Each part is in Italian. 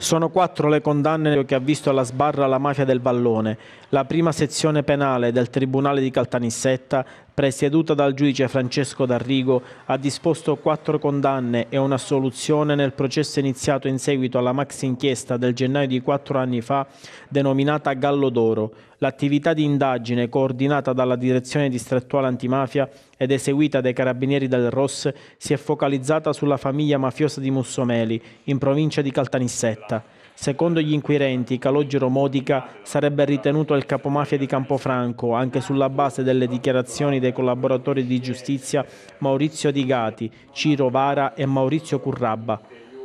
Sono quattro le condanne che ha visto alla sbarra la mafia del Vallone, la prima sezione penale del Tribunale di Caltanissetta presieduta dal giudice Francesco D'Arrigo, ha disposto quattro condanne e un'assoluzione nel processo iniziato in seguito alla max inchiesta del gennaio di quattro anni fa denominata Gallo d'Oro. L'attività di indagine coordinata dalla Direzione Distrettuale Antimafia ed eseguita dai Carabinieri del Ross si è focalizzata sulla famiglia mafiosa di Mussomeli, in provincia di Caltanissetta. Secondo gli inquirenti, Calogero Modica sarebbe ritenuto il capomafia di Campofranco, anche sulla base delle dichiarazioni dei collaboratori di giustizia Maurizio Digati, Ciro Vara e Maurizio Currabba.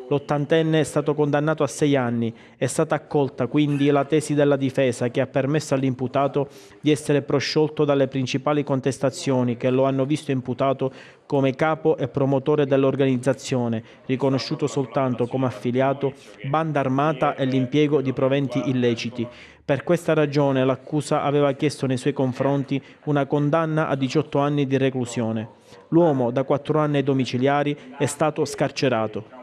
L'ottantenne è stato condannato a sei anni. È stata accolta quindi la tesi della difesa che ha permesso all'imputato di essere prosciolto dalle principali contestazioni che lo hanno visto imputato come capo e promotore dell'organizzazione, riconosciuto soltanto come affiliato, banda armata e l'impiego di proventi illeciti. Per questa ragione l'accusa aveva chiesto nei suoi confronti una condanna a 18 anni di reclusione. L'uomo, da 4 anni ai domiciliari, è stato scarcerato.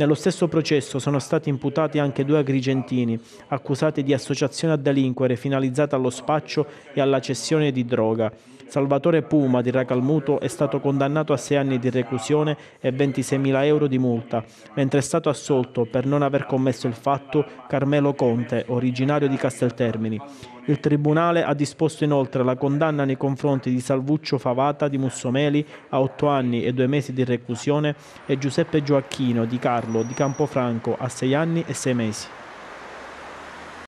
Nello stesso processo sono stati imputati anche due agrigentini, accusati di associazione a delinquere finalizzata allo spaccio e alla cessione di droga. Salvatore Puma di Racalmuto è stato condannato a sei anni di reclusione e 26.000 euro di multa, mentre è stato assolto per non aver commesso il fatto Carmelo Conte, originario di Casteltermini. Il Tribunale ha disposto inoltre la condanna nei confronti di Salvuccio Favata di Mussomeli a otto anni e due mesi di reclusione e Giuseppe Gioacchino di Carlo di Campofranco a sei anni e sei mesi.